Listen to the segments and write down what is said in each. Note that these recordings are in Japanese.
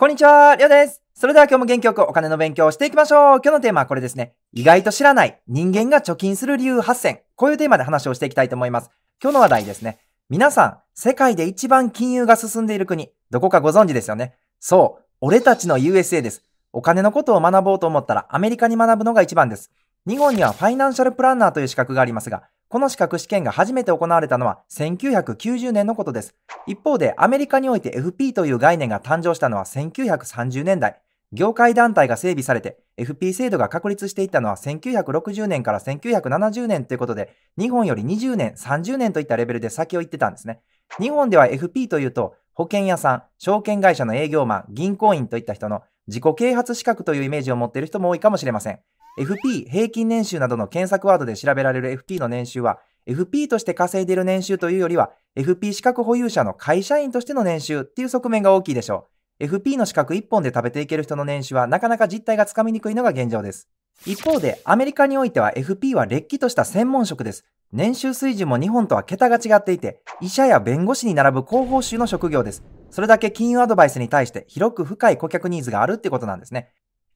こんにちは、りょうです。それでは今日も元気よくお金の勉強をしていきましょう。今日のテーマはこれですね。意外と知らない人間が貯金する理由8選。こういうテーマで話をしていきたいと思います。今日の話題ですね。皆さん、世界で一番金融が進んでいる国、どこかご存知ですよね。そう、俺たちの USA です。お金のことを学ぼうと思ったらアメリカに学ぶのが一番です。日本にはファイナンシャルプランナーという資格がありますが、この資格試験が初めて行われたのは1990年のことです。一方でアメリカにおいて FP という概念が誕生したのは1930年代。業界団体が整備されて FP 制度が確立していったのは1960年から1970年ということで、日本より20年、30年といったレベルで先を行ってたんですね。日本では FP というと、保険屋さん、証券会社の営業マン、銀行員といった人の自己啓発資格というイメージを持っている人も多いかもしれません。FP 平均年収などの検索ワードで調べられる FP の年収は FP として稼いでいる年収というよりは FP 資格保有者の会社員としての年収っていう側面が大きいでしょう。FP の資格1本で食べていける人の年収はなかなか実態がつかみにくいのが現状です。一方でアメリカにおいては FP はれっきとした専門職です。年収水準も日本とは桁が違っていて、医者や弁護士に並ぶ広報収の職業です。それだけ金融アドバイスに対して広く深い顧客ニーズがあるってことなんですね。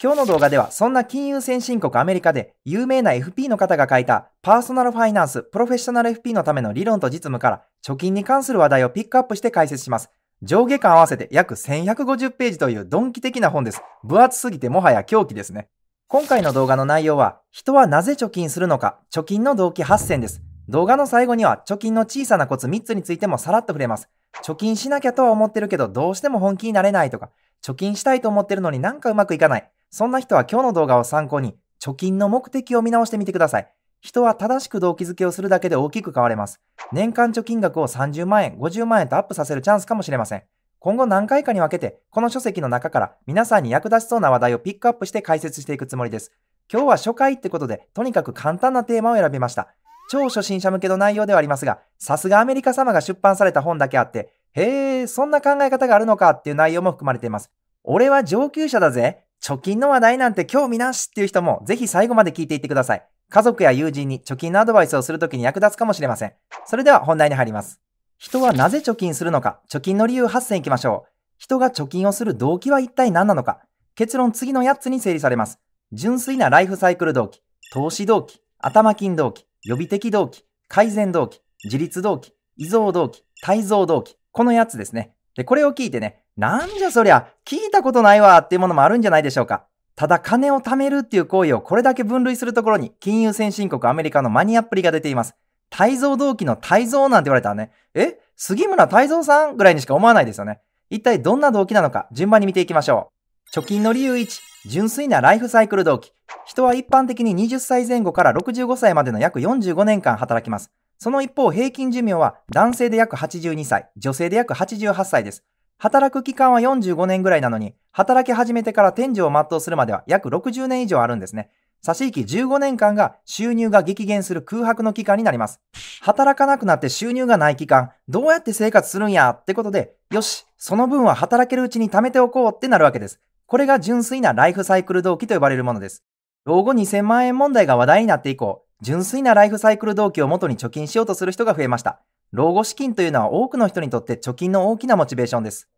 今日の動画ではそんな金融先進国アメリカで有名な FP の方が書いたパーソナルファイナンスプロフェッショナル FP のための理論と実務から貯金に関する話題をピックアップして解説します。上下巻合わせて約1150ページというドンキ的な本です。分厚すぎてもはや狂気ですね。今回の動画の内容は人はなぜ貯金するのか貯金の動機8選です。動画の最後には貯金の小さなコツ3つについてもさらっと触れます。貯金しなきゃとは思ってるけどどうしても本気になれないとか貯金したいと思ってるのになんかうまくいかない。そんな人は今日の動画を参考に、貯金の目的を見直してみてください。人は正しく動機づけをするだけで大きく変われます。年間貯金額を30万円、50万円とアップさせるチャンスかもしれません。今後何回かに分けて、この書籍の中から皆さんに役立ちそうな話題をピックアップして解説していくつもりです。今日は初回ってことで、とにかく簡単なテーマを選びました。超初心者向けの内容ではありますが、さすがアメリカ様が出版された本だけあって、へえ、そんな考え方があるのかっていう内容も含まれています。俺は上級者だぜ。貯金の話題なんて興味なしっていう人も、ぜひ最後まで聞いていってください。家族や友人に貯金のアドバイスをするときに役立つかもしれません。それでは本題に入ります。人はなぜ貯金するのか、貯金の理由8選いきましょう。人が貯金をする動機は一体何なのか。結論次の8つに整理されます。純粋なライフサイクル動機、投資動機、頭金動機、予備的動機、改善動機、自立動機、依存動機、体造動機。この8つですね。で、これを聞いてね、なんじゃそりゃ、聞いたことないわっていうものもあるんじゃないでしょうか。ただ金を貯めるっていう行為をこれだけ分類するところに、金融先進国アメリカのマニアっぷりが出ています。泰造同期の泰造なんて言われたらね、え杉村泰造さんぐらいにしか思わないですよね。一体どんな動機なのか順番に見ていきましょう。貯金の理由1、純粋なライフサイクル動機。人は一般的に20歳前後から65歳までの約45年間働きます。その一方、平均寿命は男性で約82歳、女性で約88歳です。働く期間は45年ぐらいなのに、働き始めてから天寿を全うするまでは約60年以上あるんですね。差し引き15年間が収入が激減する空白の期間になります。働かなくなって収入がない期間、どうやって生活するんやってことで、よし、その分は働けるうちに貯めておこうってなるわけです。これが純粋なライフサイクル動機と呼ばれるものです。老後2000万円問題が話題になって以降、純粋なライフサイクル動機を元に貯金しようとする人が増えました。老後資金というのは多くの人にとって貯金の大きなモチベーションです。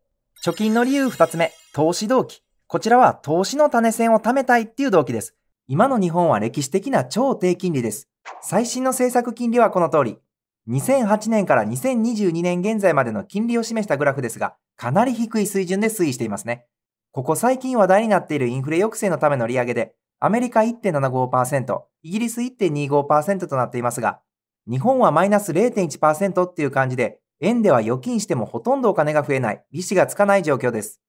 貯金の理由二つ目、投資動機。こちらは投資の種銭を貯めたいっていう動機です。今の日本は歴史的な超低金利です。最新の政策金利はこの通り、2008年から2022年現在までの金利を示したグラフですが、かなり低い水準で推移していますね。ここ最近話題になっているインフレ抑制のための利上げで、アメリカ1.75%、イギリス1.25%となっていますが、日本はマイナス0.1%っていう感じで、円では預金してもほとんどお金が増えない、利子がつかない状況です。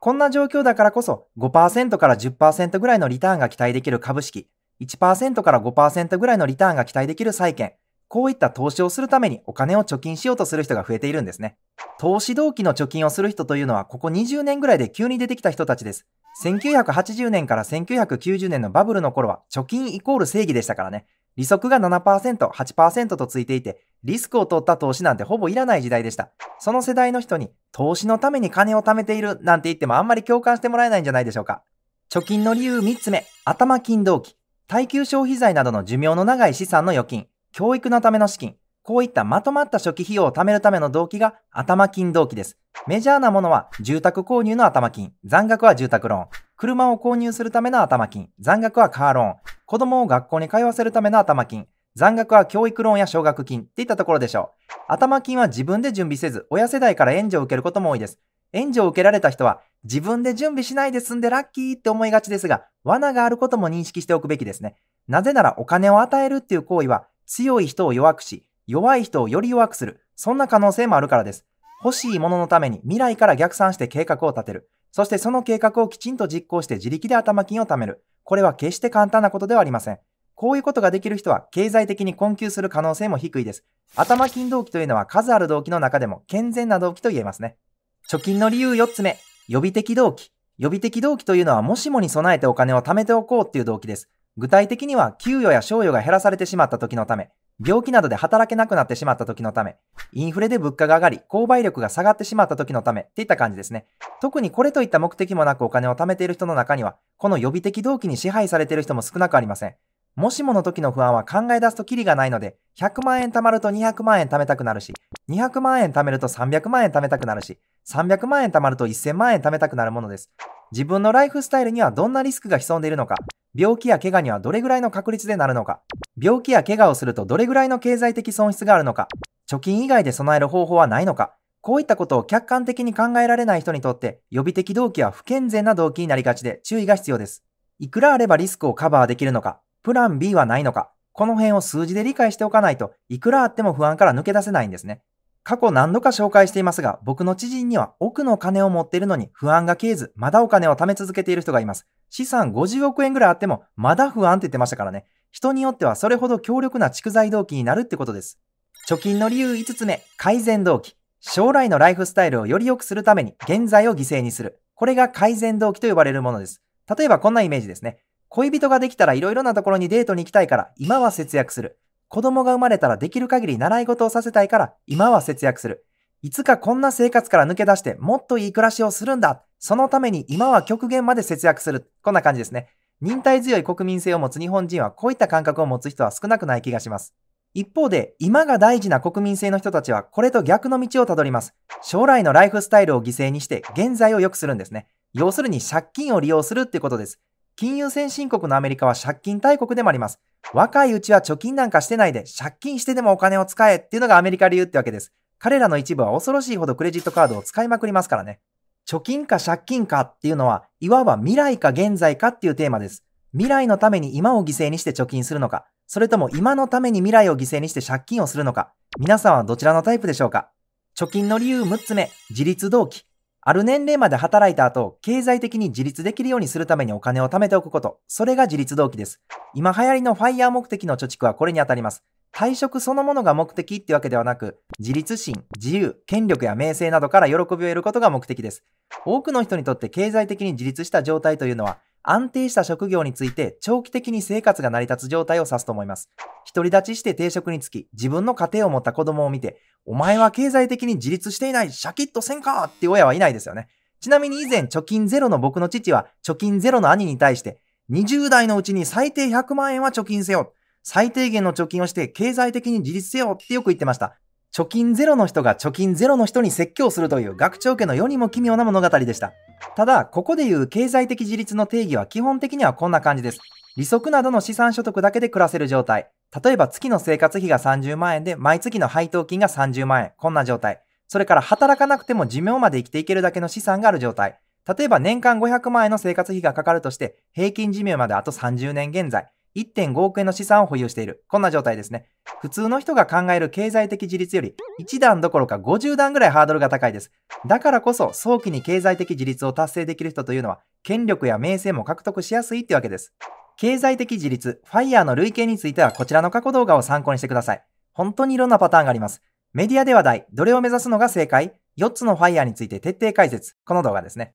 こんな状況だからこそ5%から10%ぐらいのリターンが期待できる株式、1%から5%ぐらいのリターンが期待できる債券、こういった投資をするためにお金を貯金しようとする人が増えているんですね。投資動機の貯金をする人というのはここ20年ぐらいで急に出てきた人たちです。1980年から1990年のバブルの頃は貯金イコール正義でしたからね。利息が7%、8%とついていて、リスクを取った投資なんてほぼいらない時代でした。その世代の人に、投資のために金を貯めているなんて言ってもあんまり共感してもらえないんじゃないでしょうか。貯金の理由3つ目、頭金動機。耐久消費財などの寿命の長い資産の預金、教育のための資金、こういったまとまった初期費用を貯めるための動機が頭金動機です。メジャーなものは住宅購入の頭金、残額は住宅ローン、車を購入するための頭金、残額はカーローン、子供を学校に通わせるための頭金、残額は教育ローンや奨学金っていったところでしょう。頭金は自分で準備せず、親世代から援助を受けることも多いです。援助を受けられた人は、自分で準備しないで済んでラッキーって思いがちですが、罠があることも認識しておくべきですね。なぜならお金を与えるっていう行為は、強い人を弱くし、弱い人をより弱くする、そんな可能性もあるからです。欲しいもののために未来から逆算して計画を立てる。そしてその計画をきちんと実行して自力で頭金を貯める。これは決して簡単なことではありません。こういうことができる人は経済的に困窮する可能性も低いです。頭金動機というのは数ある動機の中でも健全な動機と言えますね。貯金の理由4つ目。予備的動機。予備的動機というのはもしもに備えてお金を貯めておこうっていう動機です。具体的には給与や賞与が減らされてしまった時のため、病気などで働けなくなってしまった時のため、インフレで物価が上がり、購買力が下がってしまった時のためっていった感じですね。特にこれといった目的もなくお金を貯めている人の中には、この予備的動機に支配されている人も少なくありません。もしもの時の不安は考え出すとキリがないので、100万円貯まると200万円貯めたくなるし、200万円貯めると300万円貯めたくなるし、300万円貯まると1000万円貯めたくなるものです。自分のライフスタイルにはどんなリスクが潜んでいるのか、病気や怪我にはどれぐらいの確率でなるのか、病気や怪我をするとどれぐらいの経済的損失があるのか、貯金以外で備える方法はないのか、こういったことを客観的に考えられない人にとって、予備的動機は不健全な動機になりがちで注意が必要です。いくらあればリスクをカバーできるのか、プラン B はないのか、この辺を数字で理解しておかないといくらあっても不安から抜け出せないんですね。過去何度か紹介していますが、僕の知人には奥の金を持っているのに不安が消えず、まだお金を貯め続けている人がいます。資産50億円ぐらいあっても、まだ不安って言ってましたからね。人によってはそれほど強力な蓄財動機になるってことです。貯金の理由5つ目、改善動機。将来のライフスタイルをより良くするために現在を犠牲にする。これが改善動機と呼ばれるものです。例えばこんなイメージですね。恋人ができたらいろいろなところにデートに行きたいから今は節約する。子供が生まれたらできる限り習い事をさせたいから今は節約する。いつかこんな生活から抜け出してもっといい暮らしをするんだ。そのために今は極限まで節約する。こんな感じですね。忍耐強い国民性を持つ日本人はこういった感覚を持つ人は少なくない気がします。一方で、今が大事な国民性の人たちはこれと逆の道をたどります。将来のライフスタイルを犠牲にして現在を良くするんですね。要するに借金を利用するってことです。金融先進国のアメリカは借金大国でもあります。若いうちは貯金なんかしてないで借金してでもお金を使えっていうのがアメリカ流ってわけです。彼らの一部は恐ろしいほどクレジットカードを使いまくりますからね。貯金か借金かっていうのは、いわば未来か現在かっていうテーマです。未来のために今を犠牲にして貯金するのか、それとも今のために未来を犠牲にして借金をするのか、皆さんはどちらのタイプでしょうか貯金の理由6つ目、自立動機。ある年齢まで働いた後、経済的に自立できるようにするためにお金を貯めておくこと、それが自立動機です。今流行りのファイヤー目的の貯蓄はこれにあたります。退職そのものが目的ってわけではなく、自立心、自由、権力や名声などから喜びを得ることが目的です。多くの人にとって経済的に自立した状態というのは、安定した職業について長期的に生活が成り立つ状態を指すと思います。独り立ちして定職につき、自分の家庭を持った子供を見て、お前は経済的に自立していない、シャキッとせんかって親はいないですよね。ちなみに以前、貯金ゼロの僕の父は、貯金ゼロの兄に対して、20代のうちに最低100万円は貯金せよ。最低限の貯金をして経済的に自立せよってよく言ってました。貯金ゼロの人が貯金ゼロの人に説教するという学長家の世にも奇妙な物語でした。ただ、ここで言う経済的自立の定義は基本的にはこんな感じです。利息などの資産所得だけで暮らせる状態。例えば月の生活費が30万円で毎月の配当金が30万円。こんな状態。それから働かなくても寿命まで生きていけるだけの資産がある状態。例えば年間500万円の生活費がかかるとして、平均寿命まであと30年現在。1.5億円の資産を保有している。こんな状態ですね。普通の人が考える経済的自立より1段どころか50段ぐらいハードルが高いです。だからこそ早期に経済的自立を達成できる人というのは権力や名声も獲得しやすいってわけです。経済的自立、FIRE の累計についてはこちらの過去動画を参考にしてください。本当にいろんなパターンがあります。メディアでは大、どれを目指すのが正解 ?4 つの FIRE について徹底解説。この動画ですね。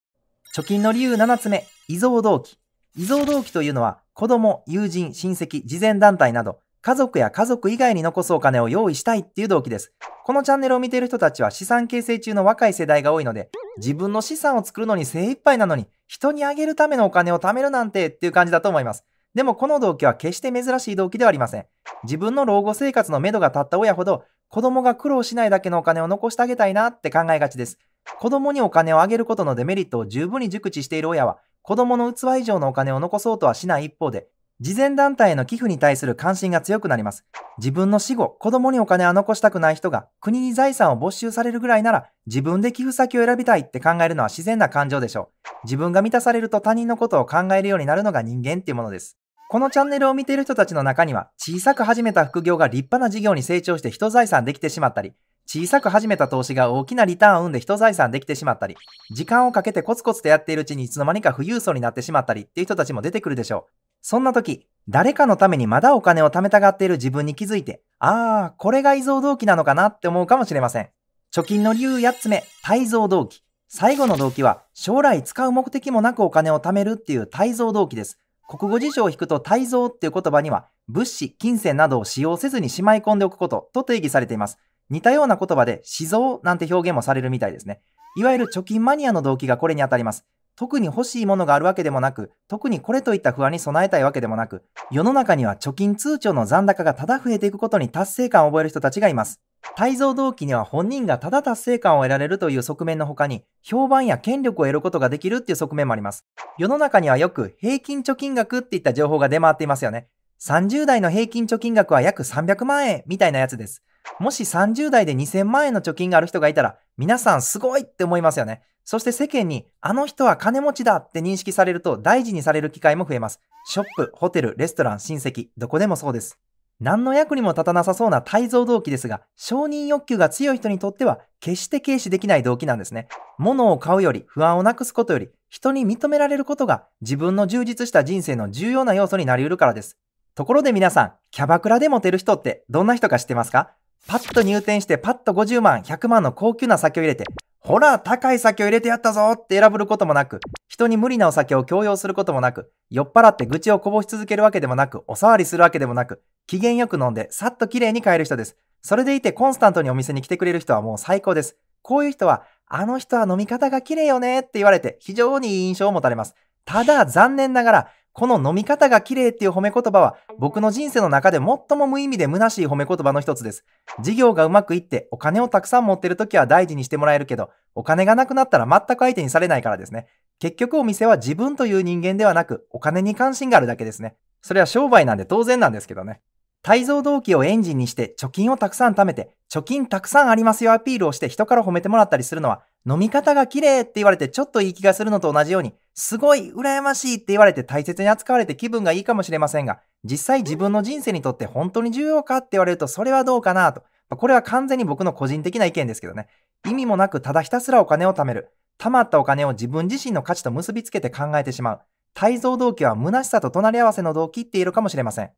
貯金の理由7つ目、依存動機。遺贈動機というのは、子供、友人、親戚、慈善団体など、家族や家族以外に残すお金を用意したいっていう動機です。このチャンネルを見ている人たちは資産形成中の若い世代が多いので、自分の資産を作るのに精一杯なのに、人にあげるためのお金を貯めるなんてっていう感じだと思います。でもこの動機は決して珍しい動機ではありません。自分の老後生活のめどが立った親ほど、子供が苦労しないだけのお金を残してあげたいなって考えがちです。子供にお金をあげることのデメリットを十分に熟知している親は、子供の器以上のお金を残そうとはしない一方で、慈善団体への寄付に対する関心が強くなります。自分の死後、子供にお金は残したくない人が国に財産を没収されるぐらいなら自分で寄付先を選びたいって考えるのは自然な感情でしょう。自分が満たされると他人のことを考えるようになるのが人間っていうものです。このチャンネルを見ている人たちの中には小さく始めた副業が立派な事業に成長して人財産できてしまったり、小さく始めた投資が大きなリターンを生んで人財産できてしまったり、時間をかけてコツコツとやっているうちにいつの間にか富裕層になってしまったりっていう人たちも出てくるでしょう。そんな時、誰かのためにまだお金を貯めたがっている自分に気づいて、ああ、これが異常動機なのかなって思うかもしれません。貯金の理由8つ目、滞蔵動機。最後の動機は、将来使う目的もなくお金を貯めるっていう滞蔵動機です。国語辞書を引くと滞蔵っていう言葉には、物資、金銭などを使用せずにしまい込んでおくことと定義されています。似たような言葉で、死蔵なんて表現もされるみたいですね。いわゆる貯金マニアの動機がこれにあたります。特に欲しいものがあるわけでもなく、特にこれといった不安に備えたいわけでもなく、世の中には貯金通帳の残高がただ増えていくことに達成感を覚える人たちがいます。改造動機には本人がただ達成感を得られるという側面の他に、評判や権力を得ることができるっていう側面もあります。世の中にはよく平均貯金額っていった情報が出回っていますよね。30代の平均貯金額は約300万円みたいなやつです。もし30代で2000万円の貯金がある人がいたら、皆さんすごいって思いますよね。そして世間に、あの人は金持ちだって認識されると大事にされる機会も増えます。ショップ、ホテル、レストラン、親戚、どこでもそうです。何の役にも立たなさそうな体造動機ですが、承認欲求が強い人にとっては、決して軽視できない動機なんですね。物を買うより、不安をなくすことより、人に認められることが、自分の充実した人生の重要な要素になりうるからです。ところで皆さん、キャバクラでモテる人ってどんな人か知ってますかパッと入店してパッと50万、100万の高級な酒を入れて、ほら、高い酒を入れてやったぞって選ぶることもなく、人に無理なお酒を強要することもなく、酔っ払って愚痴をこぼし続けるわけでもなく、おさわりするわけでもなく、機嫌よく飲んで、さっと綺麗に帰る人です。それでいてコンスタントにお店に来てくれる人はもう最高です。こういう人は、あの人は飲み方が綺麗よねって言われて非常にいい印象を持たれます。ただ残念ながらこの飲み方が綺麗っていう褒め言葉は僕の人生の中で最も無意味で虚しい褒め言葉の一つです。事業がうまくいってお金をたくさん持ってる時は大事にしてもらえるけど、お金がなくなったら全く相手にされないからですね。結局お店は自分という人間ではなくお金に関心があるだけですね。それは商売なんで当然なんですけどね。体蔵動機をエンジンにして貯金をたくさん貯めて、貯金たくさんありますよアピールをして人から褒めてもらったりするのは、飲み方が綺麗って言われてちょっといい気がするのと同じように、すごい羨ましいって言われて大切に扱われて気分がいいかもしれませんが、実際自分の人生にとって本当に重要かって言われるとそれはどうかなと。これは完全に僕の個人的な意見ですけどね。意味もなくただひたすらお金を貯める。貯まったお金を自分自身の価値と結びつけて考えてしまう。体蔵動機は虚しさと隣り合わせの動機って言えるかもしれません。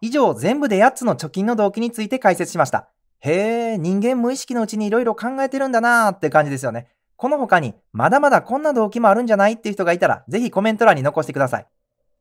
以上全部で8つの貯金の動機について解説しました。へえ、人間無意識のうちに色々考えてるんだなーって感じですよね。この他に、まだまだこんな動機もあるんじゃないっていう人がいたら、ぜひコメント欄に残してください。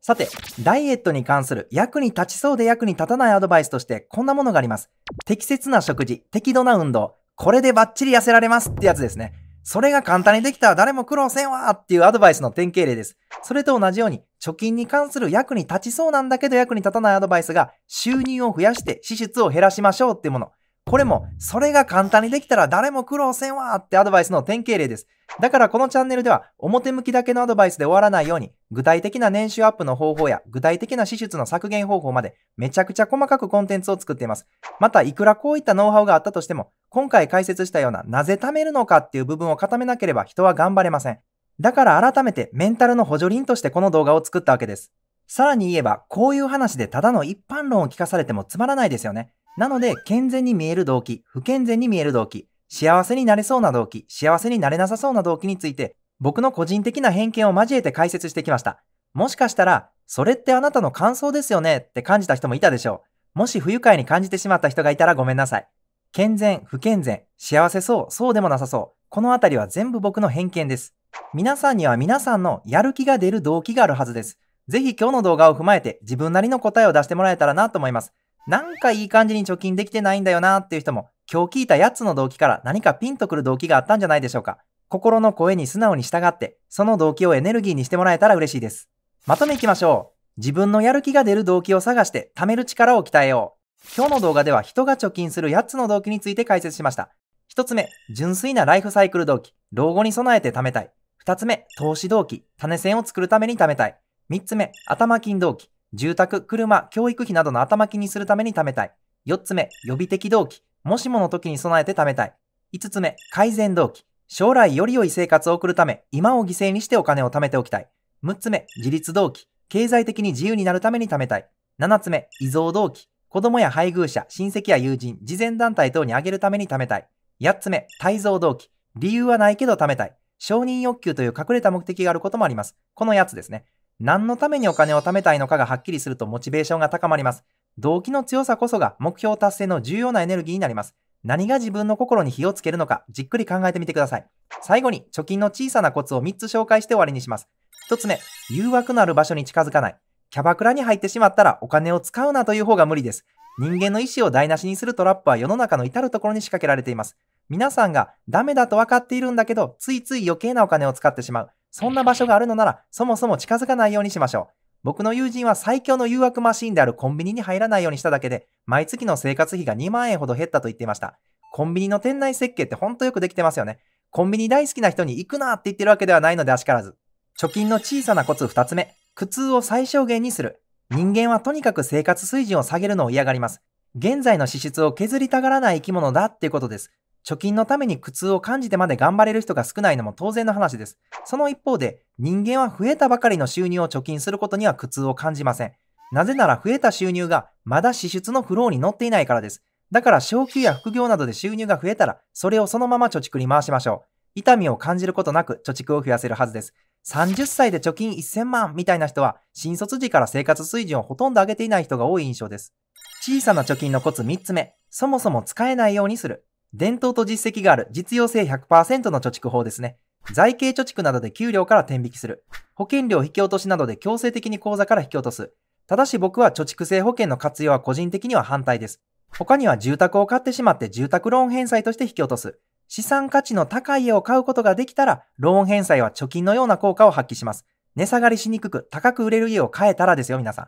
さて、ダイエットに関する役に立ちそうで役に立たないアドバイスとして、こんなものがあります。適切な食事、適度な運動、これでバッチリ痩せられますってやつですね。それが簡単にできたら誰も苦労せんわっていうアドバイスの典型例です。それと同じように、貯金に関する役に立ちそうなんだけど役に立たないアドバイスが、収入を増やして支出を減らしましょうっていうもの。これも、それが簡単にできたら誰も苦労せんわってアドバイスの典型例です。だからこのチャンネルでは、表向きだけのアドバイスで終わらないように、具体的な年収アップの方法や、具体的な支出の削減方法まで、めちゃくちゃ細かくコンテンツを作っています。また、いくらこういったノウハウがあったとしても、今回解説したような、なぜ貯めるのかっていう部分を固めなければ人は頑張れません。だから改めてメンタルの補助輪としてこの動画を作ったわけです。さらに言えば、こういう話でただの一般論を聞かされてもつまらないですよね。なので、健全に見える動機、不健全に見える動機、幸せになれそうな動機、幸せになれなさそうな動機について、僕の個人的な偏見を交えて解説してきました。もしかしたら、それってあなたの感想ですよねって感じた人もいたでしょう。もし不愉快に感じてしまった人がいたらごめんなさい。健全、不健全、幸せそう、そうでもなさそう。このあたりは全部僕の偏見です。皆さんには皆さんのやる気が出る動機があるはずです。ぜひ今日の動画を踏まえて自分なりの答えを出してもらえたらなと思います。なんかいい感じに貯金できてないんだよなっていう人も、今日聞いた8つの動機から何かピンとくる動機があったんじゃないでしょうか。心の声に素直に従って、その動機をエネルギーにしてもらえたら嬉しいです。まとめいきましょう。自分のやる気が出る動機を探して、貯める力を鍛えよう。今日の動画では人が貯金する8つの動機について解説しました。1つ目、純粋なライフサイクル動機。老後に備えて貯めたい。2つ目、投資動機。種銭を作るために貯めたい。三つ目、頭金動機。住宅、車、教育費などの頭金にするために貯めたい。四つ目、予備的動機。もしもの時に備えて貯めたい。五つ目、改善動機。将来より良い生活を送るため、今を犠牲にしてお金を貯めておきたい。六つ目、自立動機。経済的に自由になるために貯めたい。七つ目、遺贈動機。子供や配偶者、親戚や友人、慈善団体等にあげるために貯めたい。八つ目、滞蔵動機。理由はないけど貯めたい。承認欲求という隠れた目的があることもあります。このやつですね。何のためにお金を貯めたいのかがはっきりするとモチベーションが高まります。動機の強さこそが目標達成の重要なエネルギーになります。何が自分の心に火をつけるのか、じっくり考えてみてください。最後に、貯金の小さなコツを3つ紹介して終わりにします。1つ目、誘惑のある場所に近づかない。キャバクラに入ってしまったらお金を使うなという方が無理です。人間の意思を台無しにするトラップは世の中の至るところに仕掛けられています。皆さんがダメだと分かっているんだけど、ついつい余計なお金を使ってしまう。そんな場所があるのなら、そもそも近づかないようにしましょう。僕の友人は最強の誘惑マシンであるコンビニに入らないようにしただけで、毎月の生活費が2万円ほど減ったと言っていました。コンビニの店内設計ってほんとよくできてますよね。コンビニ大好きな人に行くなって言ってるわけではないのであしからず。貯金の小さなコツ2つ目。苦痛を最小限にする。人間はとにかく生活水準を下げるのを嫌がります。現在の支出を削りたがらない生き物だっていうことです。貯金のために苦痛を感じてまで頑張れる人が少ないのも当然の話です。その一方で、人間は増えたばかりの収入を貯金することには苦痛を感じません。なぜなら増えた収入がまだ支出のフローに乗っていないからです。だから昇給や副業などで収入が増えたら、それをそのまま貯蓄に回しましょう。痛みを感じることなく貯蓄を増やせるはずです。30歳で貯金1000万みたいな人は、新卒時から生活水準をほとんど上げていない人が多い印象です。小さな貯金のコツ3つ目、そもそも使えないようにする。伝統と実績がある実用性100%の貯蓄法ですね。財形貯蓄などで給料から転引きする。保険料引き落としなどで強制的に口座から引き落とす。ただし僕は貯蓄性保険の活用は個人的には反対です。他には住宅を買ってしまって住宅ローン返済として引き落とす。資産価値の高い家を買うことができたら、ローン返済は貯金のような効果を発揮します。値下がりしにくく、高く売れる家を買えたらですよ、皆さん。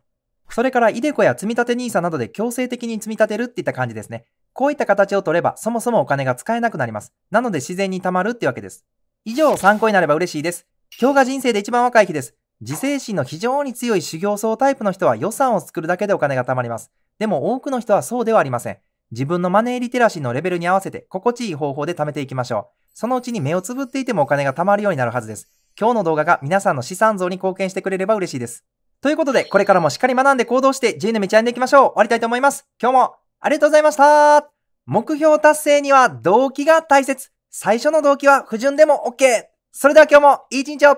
それから、イデコや積立 NISA などで強制的に積み立てるっていった感じですね。こういった形を取れば、そもそもお金が使えなくなります。なので自然に貯まるってわけです。以上、参考になれば嬉しいです。今日が人生で一番若い日です。自制心の非常に強い修行僧タイプの人は予算を作るだけでお金が貯まります。でも多くの人はそうではありません。自分のマネーリテラシーのレベルに合わせて心地いい方法で貯めていきましょう。そのうちに目をつぶっていてもお金が貯まるようになるはずです。今日の動画が皆さんの資産増に貢献してくれれば嬉しいです。ということで、これからもしっかり学んで行動して自由の道歩んでいきましょう。終わりたいと思います。今日もありがとうございました目標達成には動機が大切最初の動機は不順でも OK! それでは今日もいい一日を